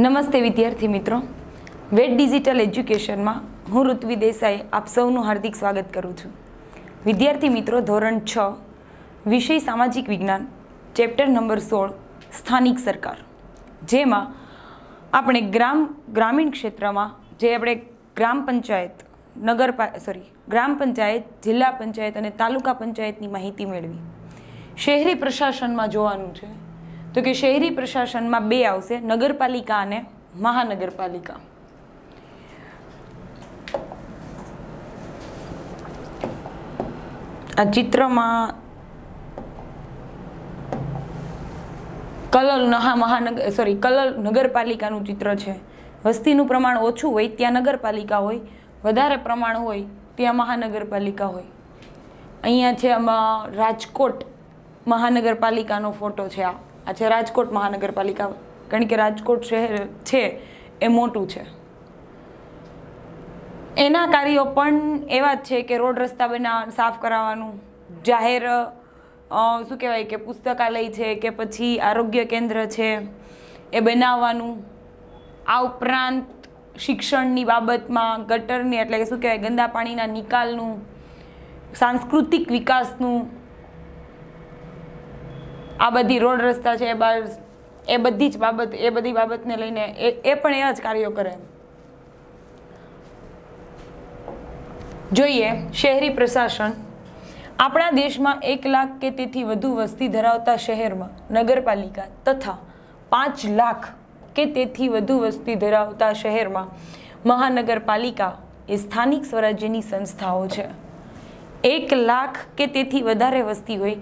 નમસ્તે વિદ્યાર્થી મિત્રો વેટ ડિજિટલ એજ્યુકેશનમાં હું ઋત્વી દેસાઈ આપ સૌનું હાર્દિક સ્વાગત કરું છું વિદ્યાર્થી મિત્રો ધોરણ છ વિષય સામાજિક વિજ્ઞાન ચેપ્ટર નંબર સોળ સ્થાનિક સરકાર જેમાં આપણે ગ્રામ ગ્રામીણ ક્ષેત્રમાં જે આપણે ગ્રામ પંચાયત નગર સોરી ગ્રામ પંચાયત જિલ્લા પંચાયત અને તાલુકા પંચાયતની માહિતી મેળવી શહેરી પ્રશાસનમાં જોવાનું છે તો કે શહેરી પ્રશાસનમાં બે આવશે નગરપાલિકા અને મહાનગરપાલિકા આ ચિત્રમાં કલલ નહા મહાનગર સોરી કલલ નગરપાલિકાનું ચિત્ર છે વસ્તીનું પ્રમાણ ઓછું હોય ત્યાં નગરપાલિકા હોય વધારે પ્રમાણ હોય ત્યાં મહાનગરપાલિકા હોય અહીંયા છે રાજકોટ મહાનગરપાલિકાનો ફોટો છે આ આ છે રાજકોટ મહાનગરપાલિકા કારણ કે રાજકોટ શહેર છે એ મોટું છે એના કાર્યો પણ એવા જ છે કે રોડ રસ્તા બના સાફ કરાવવાનું જાહેર શું કહેવાય કે પુસ્તકાલય છે કે પછી આરોગ્ય કેન્દ્ર છે એ બનાવવાનું આ ઉપરાંત શિક્ષણની બાબતમાં ગટરની એટલે કે શું કહેવાય ગંદા પાણીના નિકાલનું સાંસ્કૃતિક વિકાસનું આ બધી રોડ રસ્તા છે એ બધી જ બાબત એ બધી બાબતને લઈને એ પણ એ જ કાર્યો કરે જોઈએ શહેરી પ્રશાસન આપણા દેશમાં એક લાખ કે તેથી વધુ વસ્તી ધરાવતા શહેરમાં નગરપાલિકા તથા પાંચ લાખ કે તેથી વધુ વસ્તી ધરાવતા શહેરમાં મહાનગરપાલિકા એ સ્થાનિક સ્વરાજ્યની સંસ્થાઓ છે એક લાખ કે તેથી વધારે વસ્તી હોય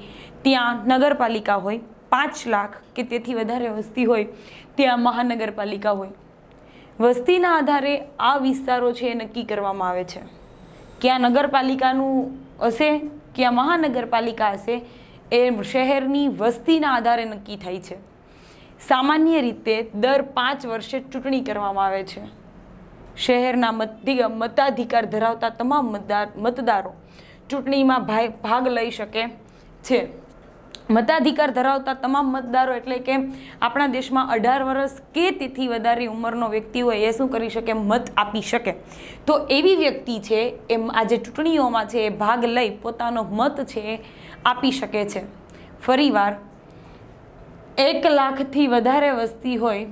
ત્યાં નગરપાલિકા હોય પાંચ લાખ કે તેથી વધારે વસ્તી હોય ત્યાં મહાનગરપાલિકા હોય વસ્તીના આધારે આ વિસ્તારો છે એ નક્કી કરવામાં આવે છે ક્યાં નગરપાલિકાનું હશે ક્યાં મહાનગરપાલિકા હશે એ શહેરની વસ્તીના આધારે નક્કી થાય છે સામાન્ય રીતે દર પાંચ વર્ષે ચૂંટણી કરવામાં આવે છે શહેરના મતાધિકાર ધરાવતા તમામ મતદાર મતદારો ચૂંટણીમાં ભાગ લઈ શકે છે મતાધિકાર ધરાવતા તમામ મતદારો એટલે કે આપણા દેશમાં અઢાર વર્ષ કે તેથી વધારે ઉંમરનો વ્યક્તિ હોય એ શું કરી શકે મત આપી શકે તો એવી વ્યક્તિ છે એમ આજે ચૂંટણીઓમાં છે એ ભાગ લઈ પોતાનો મત છે આપી શકે છે ફરીવાર એક લાખથી વધારે વસ્તી હોય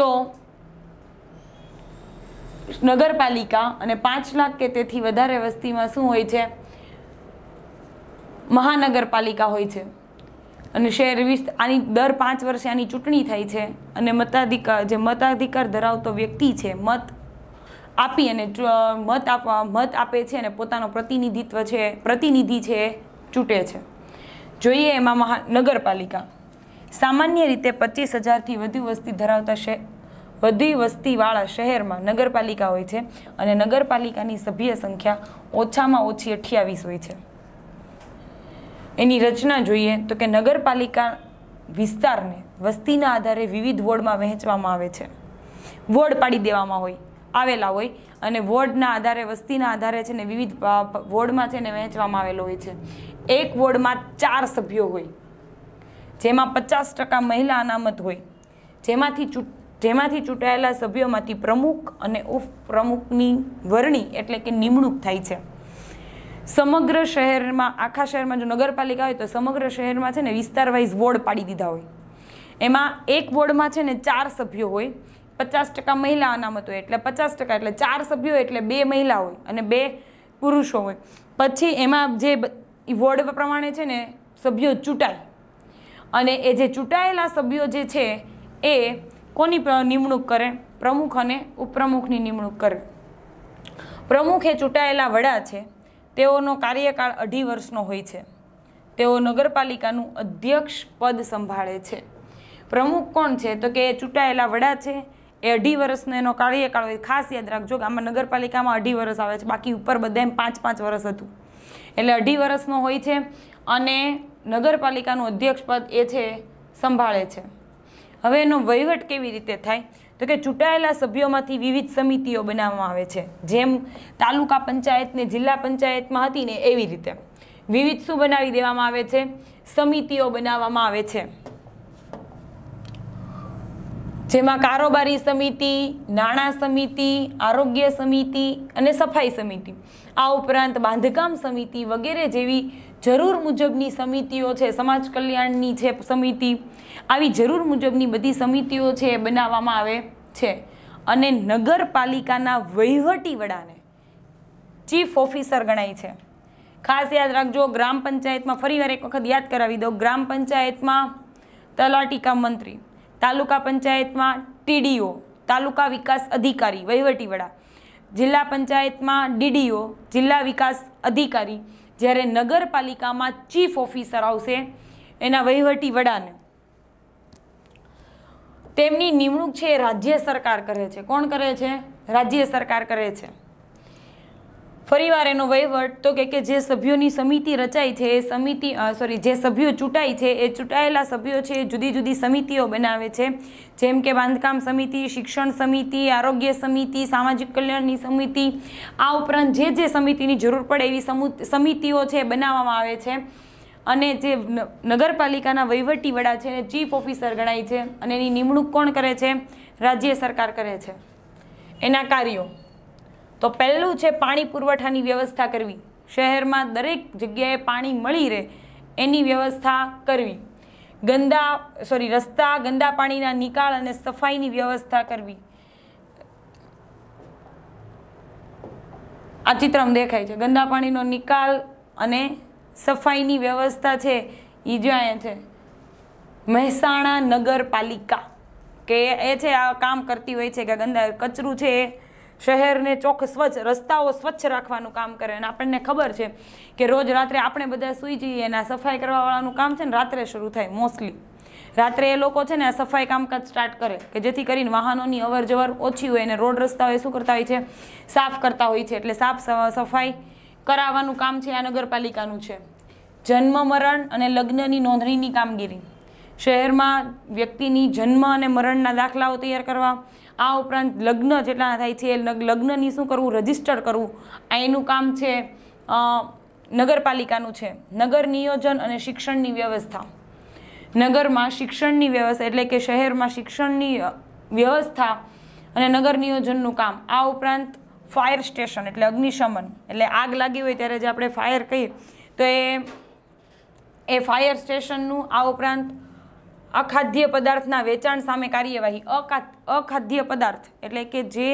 તો નગરપાલિકા અને પાંચ લાખ કે તેથી વધારે વસ્તીમાં શું હોય છે મહાનગરપાલિકા હોય છે અને શહેર વિસ્તાર આની દર પાંચ વર્ષે આની ચૂંટણી થાય છે અને મતાધિકાર જે મતાધિકાર ધરાવતો વ્યક્તિ છે મત આપી અને મત આપવા મત આપે છે અને પોતાનો પ્રતિનિધિત્વ છે પ્રતિનિધિ છે ચૂંટે છે જોઈએ એમાં મહાનગરપાલિકા સામાન્ય રીતે પચીસ હજારથી વધુ વસ્તી ધરાવતા શહેર વધુ વસ્તીવાળા શહેરમાં નગરપાલિકા હોય છે અને નગરપાલિકાની સભ્ય સંખ્યા ઓછામાં ઓછી અઠ્યાવીસ હોય છે એની રચના જોઈએ તો કે નગરપાલિકા વિસ્તારને વસ્તીના આધારે વિવિધ વોર્ડમાં વહેંચવામાં આવે છે વોર્ડ પાડી દેવામાં હોય આવેલા હોય અને વોર્ડના આધારે વસ્તીના આધારે છે ને વિવિધ વોર્ડમાં છે ને વહેંચવામાં આવેલો હોય છે એક વોર્ડમાં ચાર સભ્યો હોય જેમાં પચાસ ટકા મહિલા અનામત હોય જેમાંથી ચૂંટ જેમાંથી ચૂંટાયેલા સભ્યોમાંથી પ્રમુખ અને ઉપપ્રમુખની વરણી એટલે કે નિમણૂક થાય છે સમગ્ર શહેરમાં આખા શહેરમાં જો નગરપાલિકા હોય તો સમગ્ર શહેરમાં છે ને વિસ્તાર વાઇઝ વોર્ડ પાડી દીધા હોય એમાં એક વોર્ડમાં છે ને ચાર સભ્યો હોય પચાસ ટકા મહિલા અનામત હોય એટલે પચાસ ટકા એટલે ચાર સભ્યો એટલે બે મહિલા હોય અને બે પુરુષો હોય પછી એમાં જે વોર્ડ પ્રમાણે છે ને સભ્યો ચૂંટાય અને એ જે ચૂંટાયેલા સભ્યો જે છે એ કોની નિમણૂક કરે પ્રમુખ અને ઉપપ્રમુખની નિમણૂક કરે પ્રમુખ એ ચૂંટાયેલા વડા છે તેઓનો કાર્યકાળ અઢી વર્ષનો હોય છે તેઓ નગરપાલિકાનું અધ્યક્ષ પદ સંભાળે છે પ્રમુખ કોણ છે તો કે એ ચૂંટાયેલા વડા છે એ અઢી વર્ષનો એનો કાર્યકાળ હોય ખાસ યાદ રાખજો કે આમાં નગરપાલિકામાં અઢી વર્ષ આવે છે બાકી ઉપર બધા એમ પાંચ પાંચ વર્ષ હતું એટલે અઢી વર્ષનો હોય છે અને નગરપાલિકાનું અધ્યક્ષ પદ એ છે સંભાળે છે હવે એનો વહીવટ કેવી રીતે થાય તો કે ચૂંટાયેલા સભ્યોમાંથી વિવિધ સમિતિઓ બનાવવામાં આવે છે જેમ તાલુકા પંચાયતને જિલ્લા પંચાયતમાં હતી ને એવી રીતે વિવિધ શું બનાવી દેવામાં આવે છે સમિતિઓ બનાવવામાં આવે છે જેમાં કારોબારી સમિતિ નાણાં સમિતિ આરોગ્ય સમિતિ અને સફાઈ સમિતિ આ ઉપરાંત બાંધકામ સમિતિ વગેરે જેવી જરૂર મુજબની સમિતિઓ છે સમાજ કલ્યાણની છે સમિતિ આવી જરૂર મુજબની બધી સમિતિઓ છે એ બનાવવામાં આવે છે અને નગરપાલિકાના વહીવટી વડાને ચીફ ઓફિસર ગણાય છે ખાસ યાદ રાખજો ગ્રામ પંચાયતમાં ફરીવાર એક વખત યાદ કરાવી દો ગ્રામ પંચાયતમાં તલાટીકા મંત્રી તાલુકા પંચાયતમાં ટીડીઓ તાલુકા વિકાસ અધિકારી વહીવટી વડા જિલ્લા પંચાયતમાં ડીડીઓ જિલ્લા વિકાસ અધિકારી જ્યારે નગરપાલિકામાં ચીફ ઓફિસર આવશે એના વહીવટી વડાને તેમની નિમણૂક છે રાજ્ય સરકાર કરે છે કોણ કરે છે રાજ્ય સરકાર કરે છે ફરીવાર એનો વહીવટ તો કે જે સભ્યોની સમિતિ રચાય છે એ સમિતિ સોરી જે સભ્યો ચૂંટાય છે એ ચૂંટાયેલા સભ્યો છે એ જુદી જુદી સમિતિઓ બનાવે છે જેમ કે બાંધકામ સમિતિ શિક્ષણ સમિતિ આરોગ્ય સમિતિ સામાજિક કલ્યાણની સમિતિ આ ઉપરાંત જે જે સમિતિની જરૂર પડે એવી સમિતિઓ છે બનાવવામાં આવે છે અને જે નગરપાલિકાના વહીવટી વડા છે એને ચીફ ઓફિસર ગણાય છે અને એની નિમણૂક કોણ કરે છે રાજ્ય સરકાર કરે છે એના કાર્યો તો પહેલું છે પાણી પુરવઠાની વ્યવસ્થા કરવી શહેરમાં દરેક જગ્યાએ પાણી મળી રહે એની વ્યવસ્થા કરવી ગંદા સોરી રસ્તા ગંદા પાણીના નિકાલ અને સફાઈની વ્યવસ્થા કરવી આ ચિત્રમાં દેખાય છે ગંદા પાણીનો નિકાલ અને સફાઈની વ્યવસ્થા છે એ જો અહીંયા છે મહેસાણા નગરપાલિકા કે એ છે આ કામ કરતી હોય છે કે ગંદા કચરું છે શહેરને ચોખ્ખ સ્વચ્છ રસ્તાઓ સ્વચ્છ રાખવાનું કામ કરે અને આપણને ખબર છે કે રોજ રાત્રે આપણે બધા સૂઈ જઈએ અને આ સફાઈ કરવાવાળાનું કામ છે ને રાત્રે શરૂ થાય મોસ્ટલી રાત્રે એ લોકો છે ને આ સફાઈ કામકાજ સ્ટાર્ટ કરે કે જેથી કરીને વાહનોની અવર જવર ઓછી હોય અને રોડ રસ્તાઓ એ શું કરતા હોય છે સાફ કરતા હોય છે એટલે સાફ સફાઈ કરાવવાનું કામ છે આ નગરપાલિકાનું છે જન્મ મરણ અને લગ્નની નોંધણીની કામગીરી શહેરમાં વ્યક્તિની જન્મ અને મરણના દાખલાઓ તૈયાર કરવા આ ઉપરાંત લગ્ન જેટલા થાય છે લગ્નની શું કરવું રજિસ્ટર કરવું આ એનું કામ છે નગરપાલિકાનું છે નગર નિયોજન અને શિક્ષણની વ્યવસ્થા નગરમાં શિક્ષણની વ્યવસ્થા એટલે કે શહેરમાં શિક્ષણની વ્યવસ્થા અને નગર નિયોજનનું કામ આ ઉપરાંત ફાયર સ્ટેશન એટલે અગ્નિશમન એટલે આગ લાગી હોય ત્યારે જે આપણે ફાયર કહીએ તો એ એ ફાયર સ્ટેશનનું આ ઉપરાંત અખાદ્ય પદાર્થના વેચાણ સામે કાર્યવાહી અખાદ્ય પદાર્થ એટલે કે જે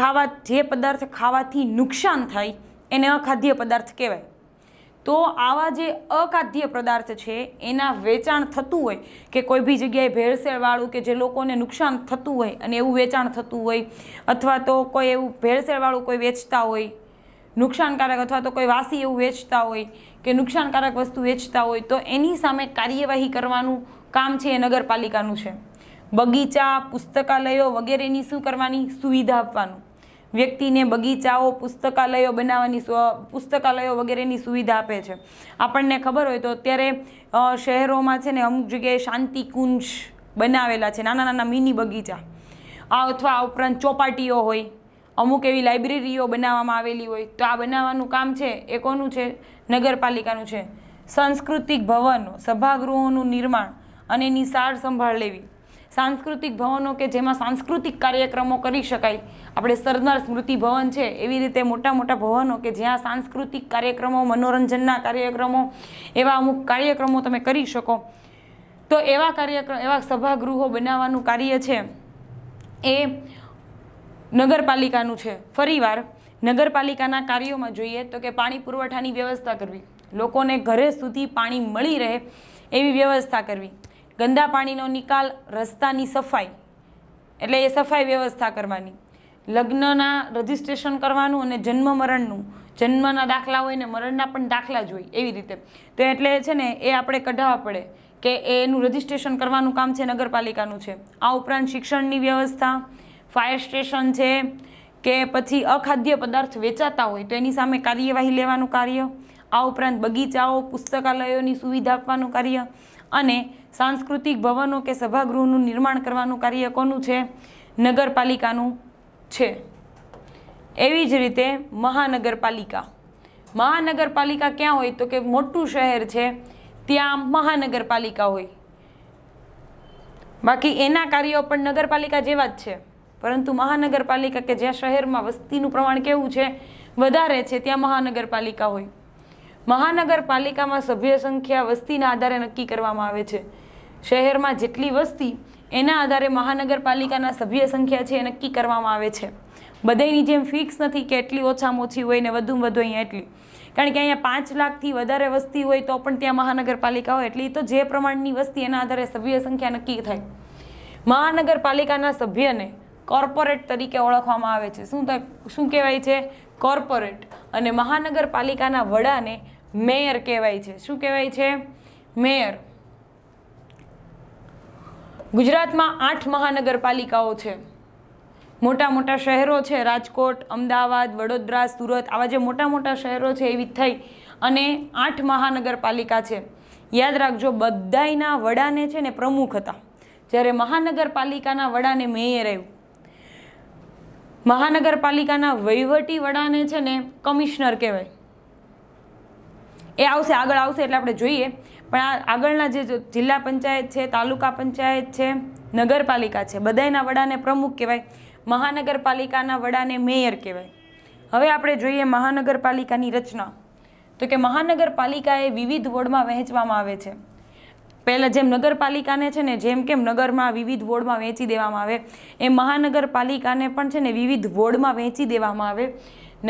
ખાવા જે પદાર્થ ખાવાથી નુકસાન થાય એને અખાદ્ય પદાર્થ કહેવાય તો આવા જે અખાદ્ય પદાર્થ છે એના વેચાણ થતું હોય કે કોઈ બી જગ્યાએ ભેળસેળવાળું કે જે લોકોને નુકસાન થતું હોય અને એવું વેચાણ થતું હોય અથવા તો કોઈ એવું ભેળસેળવાળું કોઈ વેચતા હોય નુકસાનકારક અથવા તો કોઈ વાસી એવું વેચતા હોય કે નુકસાનકારક વસ્તુ વેચતા હોય તો એની સામે કાર્યવાહી કરવાનું કામ છે એ નગરપાલિકાનું છે બગીચા પુસ્તકાલયો વગેરેની શું કરવાની સુવિધા આપવાનું વ્યક્તિને બગીચાઓ પુસ્તકાલયો બનાવવાની પુસ્તકાલયો વગેરેની સુવિધા આપે છે આપણને ખબર હોય તો અત્યારે શહેરોમાં છે ને અમુક જગ્યાએ શાંતિકુંજ બનાવેલા છે નાના નાના મિની બગીચા આ અથવા આ ઉપરાંત ચોપાટીઓ હોય અમુક એવી લાઇબ્રેરીઓ બનાવવામાં આવેલી હોય તો આ બનાવવાનું કામ છે એ કોનું છે નગરપાલિકાનું છે સાંસ્કૃતિક ભવનો સભાગૃહોનું નિર્માણ અને એની સાર સંભાળ લેવી સાંસ્કૃતિક ભવનો કે જેમાં સાંસ્કૃતિક કાર્યક્રમો કરી શકાય આપણે સરદાર સ્મૃતિ ભવન છે એવી રીતે મોટા મોટા ભવનો કે જ્યાં સાંસ્કૃતિક કાર્યક્રમો મનોરંજનના કાર્યક્રમો એવા અમુક કાર્યક્રમો તમે કરી શકો તો એવા કાર્યક્રમ એવા સભાગૃહો બનાવવાનું કાર્ય છે એ નગરપાલિકાનું છે ફરીવાર નગરપાલિકાના કાર્યોમાં જોઈએ તો કે પાણી પુરવઠાની વ્યવસ્થા કરવી લોકોને ઘરે સુધી પાણી મળી રહે એવી વ્યવસ્થા કરવી ગંદા પાણીનો નિકાલ રસ્તાની સફાઈ એટલે એ સફાઈ વ્યવસ્થા કરવાની લગ્નના રજિસ્ટ્રેશન કરવાનું અને જન્મ મરણનું જન્મના દાખલા હોય ને મરણના પણ દાખલા જોઈએ એવી રીતે તો એટલે છે ને એ આપણે કઢાવવા પડે કે એનું રજિસ્ટ્રેશન કરવાનું કામ છે નગરપાલિકાનું છે આ ઉપરાંત શિક્ષણની વ્યવસ્થા ફાયર સ્ટેશન છે કે પછી અખાદ્ય પદાર્થ વેચાતા હોય તો એની સામે કાર્યવાહી લેવાનું કાર્ય આ ઉપરાંત બગીચાઓ પુસ્તકાલયોની સુવિધા આપવાનું કાર્ય અને સાંસ્કૃતિક ભવનો કે સભાગૃહનું નિર્માણ કરવાનું કાર્ય કોનું છે નગરપાલિકાનું છે એવી જ રીતે મહાનગરપાલિકા મહાનગરપાલિકા ક્યાં હોય તો કે મોટું શહેર છે ત્યાં મહાનગરપાલિકા હોય બાકી એના કાર્યો પણ નગરપાલિકા જેવા જ છે પરંતુ મહાનગરપાલિકા કે જ્યાં શહેરમાં વસ્તીનું પ્રમાણ કેવું છે વધારે છે ત્યાં મહાનગરપાલિકા હોય મહાનગરપાલિકામાં સભ્ય સંખ્યા વસ્તીના આધારે નક્કી કરવામાં આવે છે શહેરમાં જેટલી વસ્તી એના આધારે મહાનગરપાલિકાના સભ્ય સંખ્યા છે એ નક્કી કરવામાં આવે છે બધાની જેમ ફિક્સ નથી કે એટલી ઓછામાં ઓછી હોય ને વધુમાં વધુ અહીંયા એટલી કારણ કે અહીંયા પાંચ લાખથી વધારે વસ્તી હોય તો પણ ત્યાં મહાનગરપાલિકા હોય એટલી તો જે પ્રમાણની વસ્તી એના આધારે સભ્ય સંખ્યા નક્કી થાય મહાનગરપાલિકાના સભ્યને કોર્પોરેટ તરીકે ઓળખવામાં આવે છે શું થાય શું કહેવાય છે કોર્પોરેટ અને મહાનગરપાલિકાના વડાને મેયર કહેવાય છે શું કહેવાય છે મેયર ગુજરાતમાં આઠ મહાનગરપાલિકાઓ છે મોટા મોટા શહેરો છે રાજકોટ અમદાવાદ વડોદરા સુરત આવા જે મોટા મોટા શહેરો છે એવી થઈ અને આઠ મહાનગરપાલિકા છે યાદ રાખજો બધાયના વડાને છે ને પ્રમુખ હતા જ્યારે મહાનગરપાલિકાના વડાને મેયર આવ્યું મહાનગરપાલિકાના વહીવટી વડાને છે ને કમિશનર કહેવાય એ આવશે આગળ આવશે એટલે આપણે જોઈએ પણ આ આગળના જે જિલ્લા પંચાયત છે તાલુકા પંચાયત છે નગરપાલિકા છે બધાના વડાને પ્રમુખ કહેવાય મહાનગરપાલિકાના વડાને મેયર કહેવાય હવે આપણે જોઈએ મહાનગરપાલિકાની રચના તો કે મહાનગરપાલિકા એ વિવિધ વોર્ડમાં વહેંચવામાં આવે છે પહેલાં જેમ નગરપાલિકાને છે ને જેમ કેમ નગરમાં વિવિધ વોર્ડમાં વહેંચી દેવામાં આવે એમ મહાનગરપાલિકાને પણ છે ને વિવિધ વોર્ડમાં વહેંચી દેવામાં આવે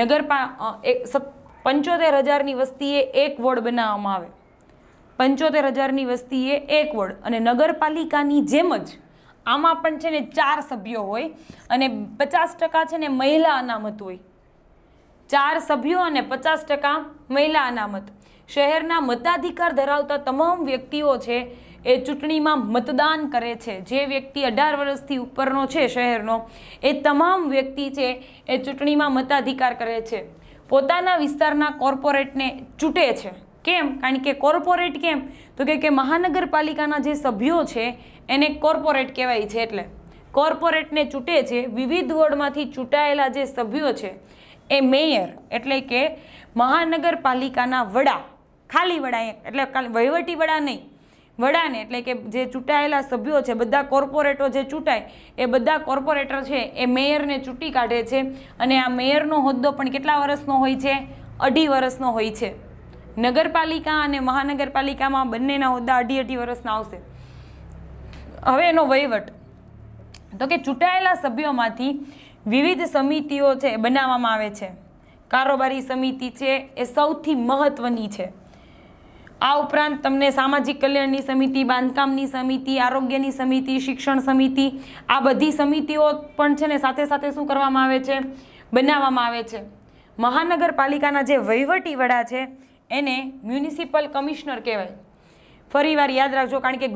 નગરપા એક પંચોતેર હજારની વસ્તીએ એક વોર્ડ બનાવવામાં આવે પંચોતેર હજારની વસ્તીએ એક વોર્ડ અને નગરપાલિકાની જેમ જ આમાં પણ છે ને ચાર સભ્યો હોય અને પચાસ ટકા છે ને મહિલા અનામત હોય ચાર સભ્યો અને પચાસ ટકા મહિલા અનામત શહેરના મતાધિકાર ધરાવતા તમામ વ્યક્તિઓ છે એ ચૂંટણીમાં મતદાન કરે છે જે વ્યક્તિ અઢાર વર્ષથી ઉપરનો છે શહેરનો એ તમામ વ્યક્તિ છે એ ચૂંટણીમાં મતાધિકાર કરે છે પોતાના વિસ્તારના કોર્પોરેટને ચૂંટે છે કેમ કારણ કે કોર્પોરેટ કેમ તો કે મહાનગરપાલિકાના જે સભ્યો છે એને કોર્પોરેટ કહેવાય છે એટલે કોર્પોરેટને ચૂંટે છે વિવિધ વોર્ડમાંથી ચૂંટાયેલા જે સભ્યો છે એ મેયર એટલે કે મહાનગરપાલિકાના વડા ખાલી વડા એટલે વહીવટી વડા નહીં વડાને એટલે કે જે ચૂંટાયેલા સભ્યો છે બધા કોર્પોરેટો જે ચૂંટાય એ બધા કોર્પોરેટર છે એ મેયરને ચૂંટી કાઢે છે અને આ મેયરનો હોદ્દો પણ કેટલા વર્ષનો હોય છે અઢી વર્ષનો હોય છે નગરપાલિકા અને મહાનગરપાલિકામાં બંનેના હોદ્દા અઢી અઢી વર્ષના આવશે હવે એનો વહીવટ તો કે ચૂંટાયેલા સભ્યોમાંથી વિવિધ સમિતિઓ છે બનાવવામાં આવે છે કારોબારી સમિતિ છે એ સૌથી મહત્વની છે આ ઉપરાંત તમને સામાજિક કલ્યાણની સમિતિ બાંધકામની સમિતિ આરોગ્યની સમિતિ શિક્ષણ સમિતિ આ બધી સમિતિઓ પણ છે ને સાથે સાથે શું કરવામાં આવે છે બનાવવામાં આવે છે મહાનગરપાલિકાના જે વહીવટી વડા છે એને મ્યુનિસિપલ કમિશનર કહેવાય ફરીવાર યાદ રાખજો કારણ કે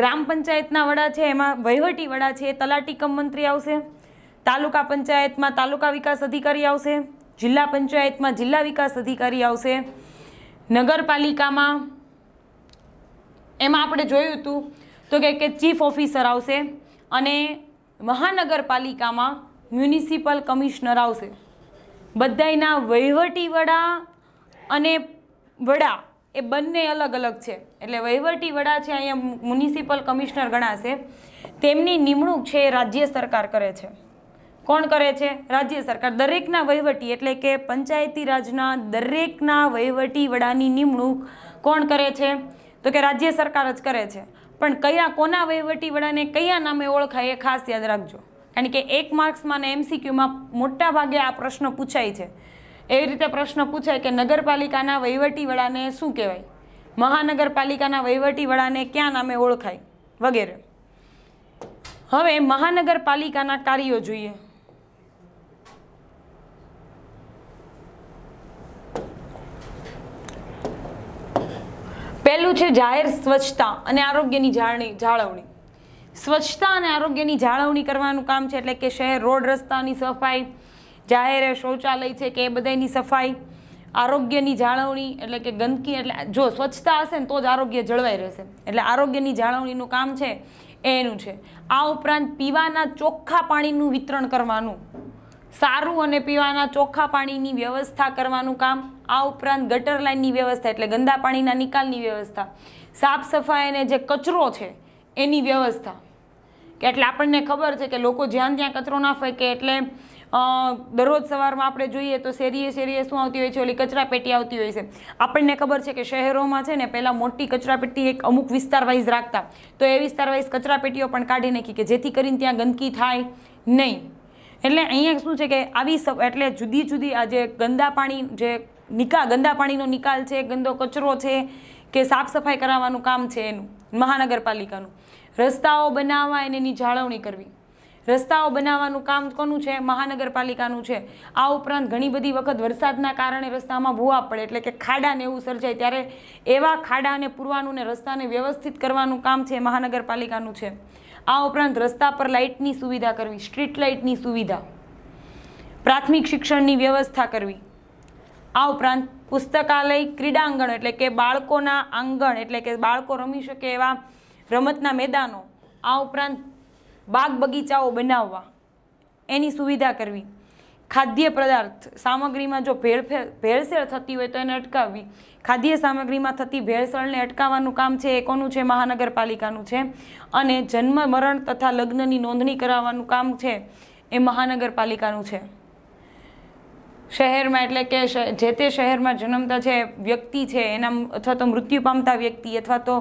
ગ્રામ પંચાયતના વડા છે એમાં વહીવટી વડા છે તલાટી કમ મંત્રી આવશે તાલુકા પંચાયતમાં તાલુકા વિકાસ અધિકારી આવશે જિલ્લા પંચાયતમાં જિલ્લા વિકાસ અધિકારી આવશે નગરપાલિકામાં એમાં આપણે જોયું હતું તો કે ચીફ ઓફિસર આવશે અને મહાનગરપાલિકામાં મ્યુનિસિપલ કમિશનર આવશે બધાયના વહીવટી વડા અને વડા એ બંને અલગ અલગ છે એટલે વહીવટી વડા છે અહીંયા મ્યુનિસિપલ કમિશનર ગણાશે તેમની નિમણૂક છે રાજ્ય સરકાર કરે છે કોણ કરે છે રાજ્ય સરકાર દરેકના વહીવટી એટલે કે પંચાયતી રાજના દરેકના વહીવટી વડાની નિમણૂક કોણ કરે છે તો કે રાજ્ય સરકાર જ કરે છે પણ કયા કોના વહીવટી વડાને કયા નામે ઓળખાય એ ખાસ યાદ રાખજો કારણ કે એક માર્ક્સમાં ને એમસીક્યુમાં મોટા ભાગે આ પ્રશ્ન પૂછાય છે એવી રીતે પ્રશ્ન પૂછાય કે નગરપાલિકાના વહીવટીવડાને શું કહેવાય મહાનગરપાલિકાના વહીવટીવડાને ક્યાં નામે ઓળખાય વગેરે હવે મહાનગરપાલિકાના કાર્યો જોઈએ પહેલું છે જાહેર સ્વચ્છતા અને આરોગ્યની જાળવણી જાળવણી સ્વચ્છતા અને આરોગ્યની જાળવણી કરવાનું કામ છે એટલે કે શહેર રોડ રસ્તાની સફાઈ જાહેર શૌચાલય છે કે એ બધાની સફાઈ આરોગ્યની જાળવણી એટલે કે ગંદકી એટલે જો સ્વચ્છતા હશે ને તો જ આરોગ્ય જળવાઈ રહેશે એટલે આરોગ્યની જાળવણીનું કામ છે એનું છે આ ઉપરાંત પીવાના ચોખ્ખા પાણીનું વિતરણ કરવાનું સારું અને પીવાના ચોખ્ખા પાણીની વ્યવસ્થા કરવાનું કામ આ ઉપરાંત ગટર લાઇનની વ્યવસ્થા એટલે ગંદા પાણીના નિકાલની વ્યવસ્થા સાફ સફાઈ અને જે કચરો છે એની વ્યવસ્થા કે એટલે આપણને ખબર છે કે લોકો જ્યાં ત્યાં કચરો ના ફેંકે એટલે દરરોજ સવારમાં આપણે જોઈએ તો શેરીએ શેરીએ શું આવતી હોય છે ઓલી કચરાપેટી આવતી હોય છે આપણને ખબર છે કે શહેરોમાં છે ને પહેલાં મોટી કચરાપેટી એક અમુક વિસ્તારવાઇઝ રાખતા તો એ વિસ્તારવાઇઝ કચરાપેટીઓ પણ કાઢી નાખી કે જેથી કરીને ત્યાં ગંદકી થાય નહીં એટલે અહીંયા શું છે કે આવી એટલે જુદી જુદી આ જે ગંદા પાણી જે નિકાલ ગંદા પાણીનો નિકાલ છે ગંદો કચરો છે કે સાફ સફાઈ કરાવવાનું કામ છે એનું મહાનગરપાલિકાનું રસ્તાઓ બનાવવા અને એની જાળવણી કરવી રસ્તાઓ બનાવવાનું કામ કોનું છે મહાનગરપાલિકાનું છે આ ઉપરાંત ઘણી બધી વખત વરસાદના કારણે રસ્તામાં ભૂવા પડે એટલે કે ખાડાને એવું સર્જાય ત્યારે એવા ખાડાને અને પૂરવાનું ને રસ્તાને વ્યવસ્થિત કરવાનું કામ છે મહાનગરપાલિકાનું છે આ ઉપરાંત રસ્તા પર લાઇટની સુવિધા કરવી સ્ટ્રીટ લાઇટની સુવિધા પ્રાથમિક શિક્ષણની વ્યવસ્થા કરવી આ ઉપરાંત પુસ્તકાલય ક્રીડાંગણ એટલે કે બાળકોના આંગણ એટલે કે બાળકો રમી શકે એવા રમતના મેદાનો આ ઉપરાંત બાગ બગીચાઓ બનાવવા એની સુવિધા કરવી ખાદ્ય પદાર્થ સામગ્રીમાં જો ભેળફેર ભેળસેળ થતી હોય તો એને અટકાવવી ખાદ્ય સામગ્રીમાં થતી ભેળસેળને અટકાવવાનું કામ છે એ કોનું છે મહાનગરપાલિકાનું છે અને જન્મ મરણ તથા લગ્નની નોંધણી કરાવવાનું કામ છે એ મહાનગરપાલિકાનું છે શહેરમાં એટલે કે જે તે શહેરમાં જન્મતા જે વ્યક્તિ છે એના અથવા તો મૃત્યુ પામતા વ્યક્તિ અથવા તો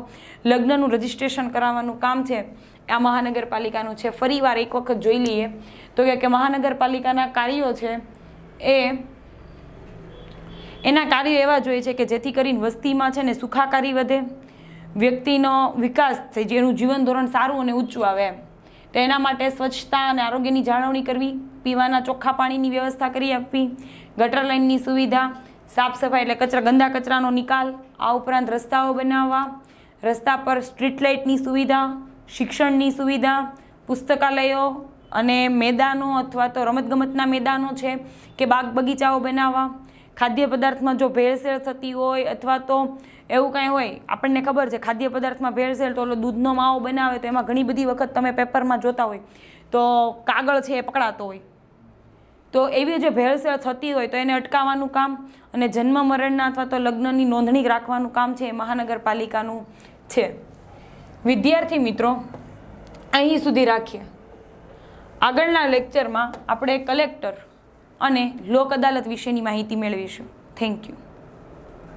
લગ્નનું રજિસ્ટ્રેશન કરાવવાનું કામ છે આ મહાનગરપાલિકાનું છે ફરીવાર એક વખત જોઈ લઈએ તો કે મહાનગરપાલિકાના કાર્યો છે એ એના કાર્યો એવા જોઈએ છે કે જેથી કરીને વસ્તીમાં છે ને સુખાકારી વધે વ્યક્તિનો વિકાસ થાય જેનું જીવન ધોરણ સારું અને ઊંચું આવે તો એના માટે સ્વચ્છતા અને આરોગ્યની જાળવણી કરવી પીવાના ચોખ્ખા પાણીની વ્યવસ્થા કરી આપવી ગટર લાઇનની સુવિધા સાફ સફાઈ એટલે કચરા ગંદા કચરાનો નિકાલ આ ઉપરાંત રસ્તાઓ બનાવવા રસ્તા પર સ્ટ્રીટ લાઇટની સુવિધા શિક્ષણની સુવિધા પુસ્તકાલયો અને મેદાનો અથવા તો રમતગમતના મેદાનો છે કે બાગ બગીચાઓ બનાવવા ખાદ્ય પદાર્થમાં જો ભેળસેળ થતી હોય અથવા તો એવું કાંઈ હોય આપણને ખબર છે ખાદ્ય પદાર્થમાં ભેળસેળ તો ઓલો દૂધનો માવો બનાવે તો એમાં ઘણી બધી વખત તમે પેપરમાં જોતા હોય તો કાગળ છે એ પકડાતો હોય તો એવી જે ભેળસેળ થતી હોય તો એને અટકાવવાનું કામ અને જન્મ મરણના અથવા તો લગ્નની નોંધણી રાખવાનું કામ છે એ મહાનગરપાલિકાનું છે વિદ્યાર્થી મિત્રો અહીં સુધી રાખીએ આગળના લેક્ચરમાં આપણે કલેક્ટર અને લોક અદાલત વિશેની માહિતી મેળવીશું થેન્ક યુ